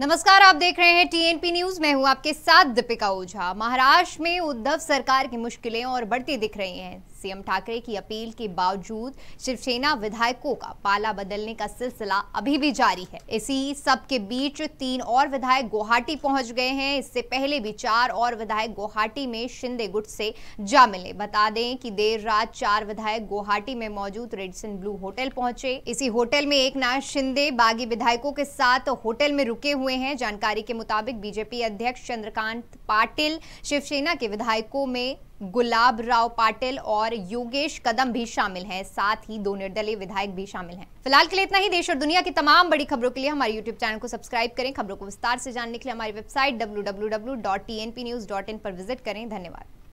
नमस्कार आप देख रहे हैं टीएनपी न्यूज मैं हूं आपके साथ दीपिका ओझा महाराष्ट्र में उद्धव सरकार की मुश्किलें और बढ़ती दिख रही हैं सीएम ठाकरे की अपील के बावजूद शिवसेना विधायकों का पाला बदलने का सिलसिला अभी भी जारी है इसी सब के बीच तीन और विधायक गुवाहाटी पहुंच गए हैं इससे पहले भी चार और विधायक गुवाहाटी में शिंदे गुट से जा मिले बता दें कि देर रात चार विधायक गुवाहाटी में मौजूद रेडसन ब्लू होटल पहुंचे इसी होटल में एक नाथ शिंदे बागी विधायकों के साथ होटल में रुके हुए हुए हैं जानकारी के मुताबिक बीजेपी अध्यक्ष चंद्रकांत पाटिल शिवसेना के विधायकों में गुलाब राव पाटिल और योगेश कदम भी शामिल हैं साथ ही दो निर्दलीय विधायक भी शामिल हैं फिलहाल के लिए इतना ही देश और दुनिया की तमाम बड़ी खबरों के लिए हमारे यूट्यूब चैनल को सब्सक्राइब करें खबरों को विस्तार से जानने के लिए हमारी वेबसाइट डब्ल्यू पर विजिट करें धन्यवाद